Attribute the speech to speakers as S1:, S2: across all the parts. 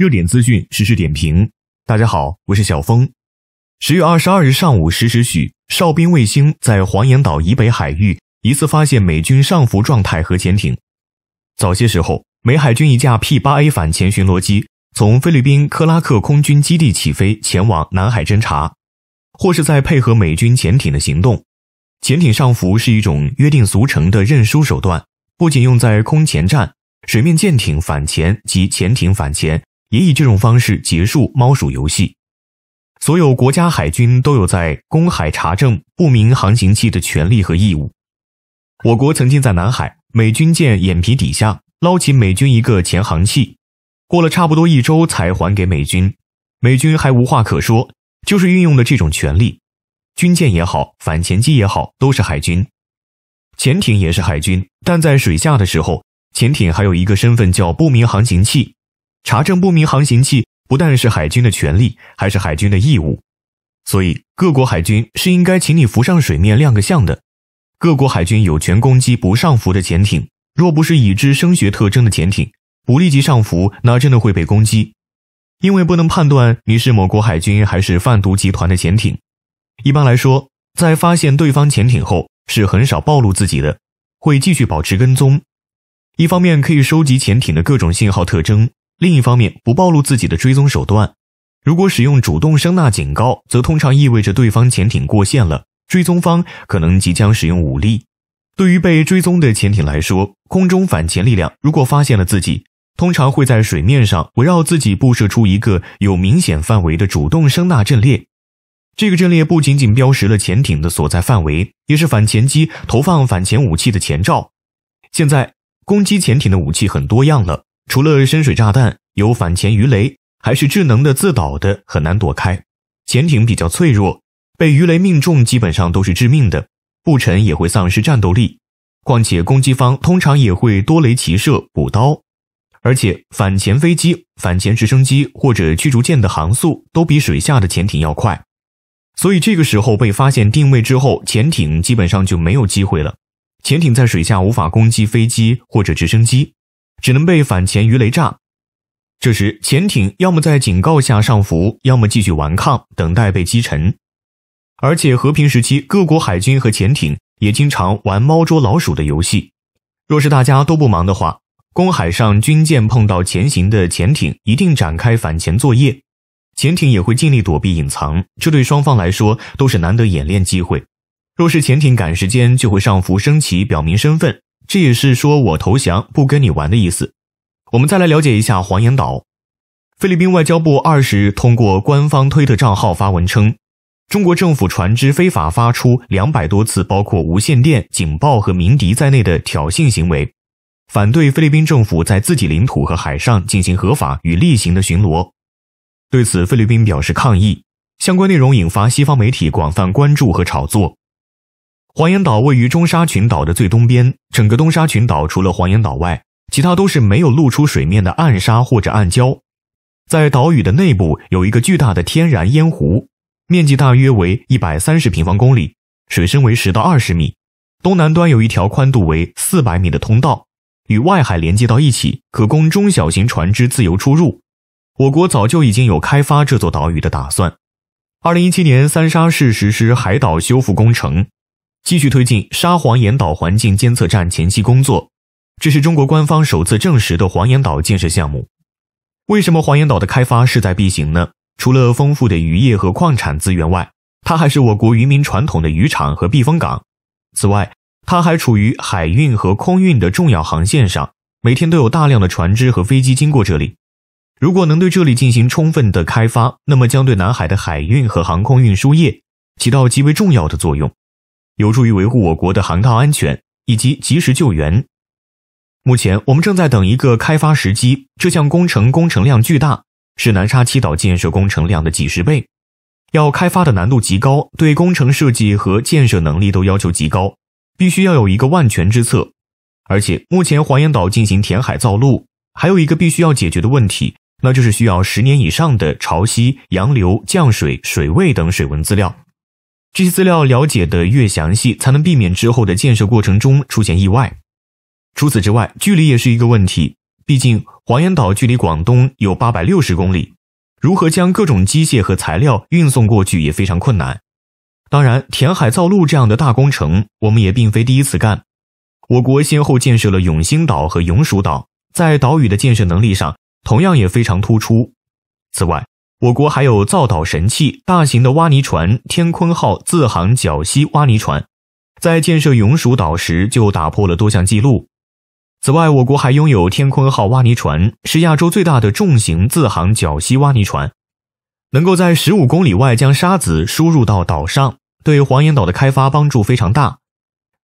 S1: 热点资讯实时点评，大家好，我是小峰。十月二十二日上午十时许，哨兵卫星在黄岩岛以北海域疑似发现美军上浮状态核潜艇。早些时候，美海军一架 P 八 A 反潜巡逻机从菲律宾克拉克空军基地起飞，前往南海侦察，或是在配合美军潜艇的行动。潜艇上浮是一种约定俗成的认输手段，不仅用在空前战、水面舰艇反潜及潜艇反潜。也以这种方式结束猫鼠游戏。所有国家海军都有在公海查证不明航行器的权利和义务。我国曾经在南海美军舰眼皮底下捞起美军一个潜航器，过了差不多一周才还给美军。美军还无话可说，就是运用了这种权利。军舰也好，反潜机也好，都是海军；潜艇也是海军，但在水下的时候，潜艇还有一个身份叫不明航行器。查证不明航行器不但是海军的权利，还是海军的义务。所以各国海军是应该请你浮上水面亮个相的。各国海军有权攻击不上浮的潜艇。若不是已知声学特征的潜艇，不立即上浮，那真的会被攻击。因为不能判断你是某国海军还是贩毒集团的潜艇。一般来说，在发现对方潜艇后，是很少暴露自己的，会继续保持跟踪。一方面可以收集潜艇的各种信号特征。另一方面，不暴露自己的追踪手段。如果使用主动声纳警告，则通常意味着对方潜艇过线了，追踪方可能即将使用武力。对于被追踪的潜艇来说，空中反潜力量如果发现了自己，通常会在水面上围绕自己布设出一个有明显范围的主动声纳阵列。这个阵列不仅仅标识了潜艇的所在范围，也是反潜机投放反潜武器的前兆。现在攻击潜艇的武器很多样了。除了深水炸弹，有反潜鱼雷，还是智能的、自导的，很难躲开。潜艇比较脆弱，被鱼雷命中基本上都是致命的，不沉也会丧失战斗力。况且攻击方通常也会多雷齐射补刀，而且反潜飞机、反潜直升机或者驱逐舰的航速都比水下的潜艇要快，所以这个时候被发现定位之后，潜艇基本上就没有机会了。潜艇在水下无法攻击飞机或者直升机。只能被反潜鱼雷炸。这时，潜艇要么在警告下上浮，要么继续顽抗，等待被击沉。而且和平时期，各国海军和潜艇也经常玩猫捉老鼠的游戏。若是大家都不忙的话，公海上军舰碰到前行的潜艇，一定展开反潜作业；潜艇也会尽力躲避、隐藏。这对双方来说都是难得演练机会。若是潜艇赶时间，就会上浮升起，表明身份。这也是说我投降不跟你玩的意思。我们再来了解一下黄岩岛。菲律宾外交部二十日通过官方推特账号发文称，中国政府船只非法发出两百多次，包括无线电警报和鸣笛在内的挑衅行为，反对菲律宾政府在自己领土和海上进行合法与例行的巡逻。对此，菲律宾表示抗议。相关内容引发西方媒体广泛关注和炒作。黄岩岛位于中沙群岛的最东边，整个东沙群岛除了黄岩岛外，其他都是没有露出水面的暗沙或者暗礁。在岛屿的内部有一个巨大的天然烟湖，面积大约为一百三十平方公里，水深为十到二十米。东南端有一条宽度为四百米的通道，与外海连接到一起，可供中小型船只自由出入。我国早就已经有开发这座岛屿的打算。二零一七年，三沙市实施海岛修复工程。继续推进沙皇岩岛环境监测站前期工作，这是中国官方首次证实的黄岩岛建设项目。为什么黄岩岛的开发势在必行呢？除了丰富的渔业和矿产资源外，它还是我国渔民传统的渔场和避风港。此外，它还处于海运和空运的重要航线上，每天都有大量的船只和飞机经过这里。如果能对这里进行充分的开发，那么将对南海的海运和航空运输业起到极为重要的作用。有助于维护我国的航道安全以及及时救援。目前我们正在等一个开发时机，这项工程工程量巨大，是南沙七岛建设工程量的几十倍，要开发的难度极高，对工程设计和建设能力都要求极高，必须要有一个万全之策。而且目前黄岩岛进行填海造陆，还有一个必须要解决的问题，那就是需要十年以上的潮汐、洋流、降水、水位等水文资料。这些资料了解的越详细，才能避免之后的建设过程中出现意外。除此之外，距离也是一个问题。毕竟黄岩岛距离广东有八百六十公里，如何将各种机械和材料运送过去也非常困难。当然，填海造陆这样的大工程，我们也并非第一次干。我国先后建设了永兴岛和永暑岛，在岛屿的建设能力上，同样也非常突出。此外，我国还有造岛神器——大型的挖泥船“天鲲号”自航绞吸挖泥船，在建设永暑岛时就打破了多项记录。此外，我国还拥有“天鲲号”挖泥船，是亚洲最大的重型自航绞吸挖泥船，能够在十五公里外将沙子输入到岛上，对黄岩岛的开发帮助非常大。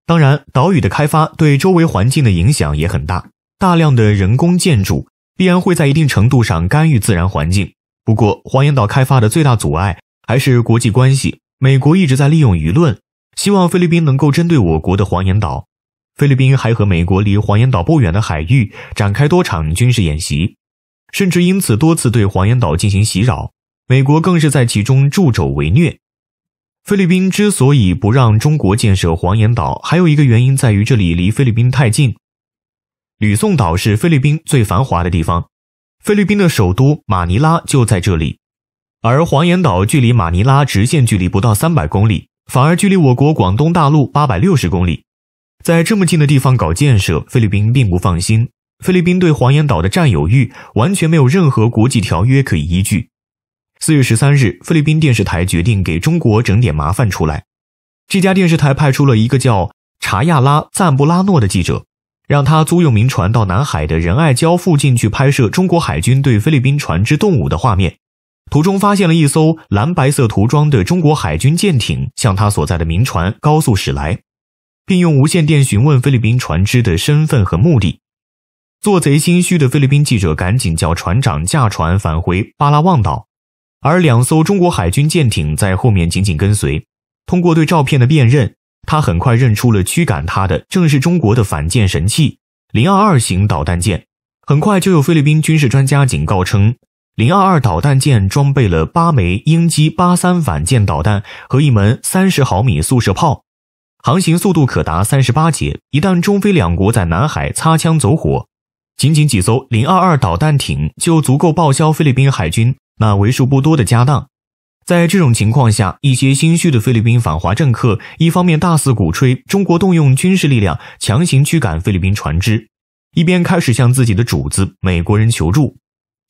S1: 当然，岛屿的开发对周围环境的影响也很大，大量的人工建筑必然会在一定程度上干预自然环境。不过，黄岩岛开发的最大阻碍还是国际关系。美国一直在利用舆论，希望菲律宾能够针对我国的黄岩岛。菲律宾还和美国离黄岩岛不远的海域展开多场军事演习，甚至因此多次对黄岩岛进行袭扰。美国更是在其中助纣为虐。菲律宾之所以不让中国建设黄岩岛，还有一个原因在于这里离菲律宾太近。吕宋岛是菲律宾最繁华的地方。菲律宾的首都马尼拉就在这里，而黄岩岛距离马尼拉直线距离不到三百公里，反而距离我国广东大陆八百六十公里。在这么近的地方搞建设，菲律宾并不放心。菲律宾对黄岩岛的占有欲完全没有任何国际条约可以依据。四月十三日，菲律宾电视台决定给中国整点麻烦出来。这家电视台派出了一个叫查亚拉赞布拉诺的记者。让他租用民船到南海的仁爱礁附近去拍摄中国海军对菲律宾船只动武的画面。途中发现了一艘蓝白色涂装的中国海军舰艇向他所在的民船高速驶来，并用无线电询问菲律宾船只的身份和目的。做贼心虚的菲律宾记者赶紧叫船长驾船返回巴拉望岛，而两艘中国海军舰艇在后面紧紧跟随。通过对照片的辨认。他很快认出了驱赶他的正是中国的反舰神器零二二型导弹舰。很快就有菲律宾军事专家警告称，零二二导弹舰装备了八枚鹰击八三反舰导弹和一门三十毫米速射炮，航行速度可达三十八节。一旦中菲两国在南海擦枪走火，仅仅几艘零二二导弹艇就足够报销菲律宾海军那为数不多的家当。在这种情况下，一些心虚的菲律宾反华政客，一方面大肆鼓吹中国动用军事力量强行驱赶菲律宾船只，一边开始向自己的主子美国人求助。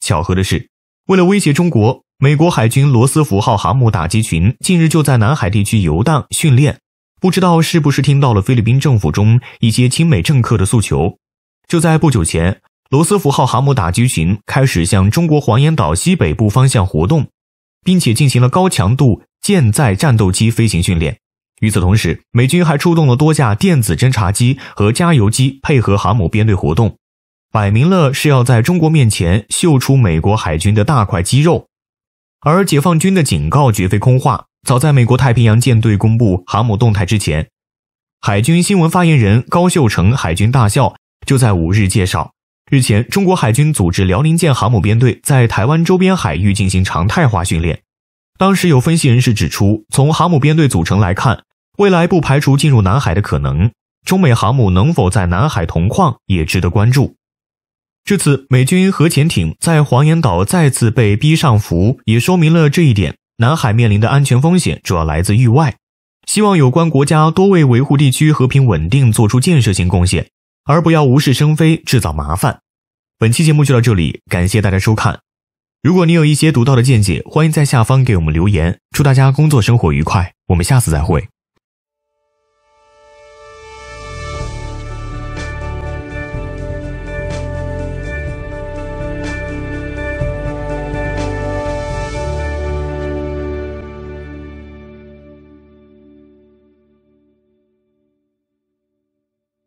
S1: 巧合的是，为了威胁中国，美国海军罗斯福号航母打击群近日就在南海地区游荡训练。不知道是不是听到了菲律宾政府中一些亲美政客的诉求，就在不久前，罗斯福号航母打击群开始向中国黄岩岛西北部方向活动。并且进行了高强度舰载战斗机飞行训练。与此同时，美军还出动了多架电子侦察机和加油机，配合航母编队活动，摆明了是要在中国面前秀出美国海军的大块肌肉。而解放军的警告绝非空话。早在美国太平洋舰队公布航母动态之前，海军新闻发言人高秀成海军大校就在五日介绍。日前，中国海军组织辽宁舰航母编队在台湾周边海域进行常态化训练。当时有分析人士指出，从航母编队组成来看，未来不排除进入南海的可能。中美航母能否在南海同框也值得关注。至此，美军核潜艇在黄岩岛再次被逼上浮，也说明了这一点。南海面临的安全风险主要来自域外，希望有关国家多为维护地区和平稳定做出建设性贡献。而不要无事生非，制造麻烦。本期节目就到这里，感谢大家收看。如果你有一些独到的见解，欢迎在下方给我们留言。祝大家工作生活愉快，我们下次再会。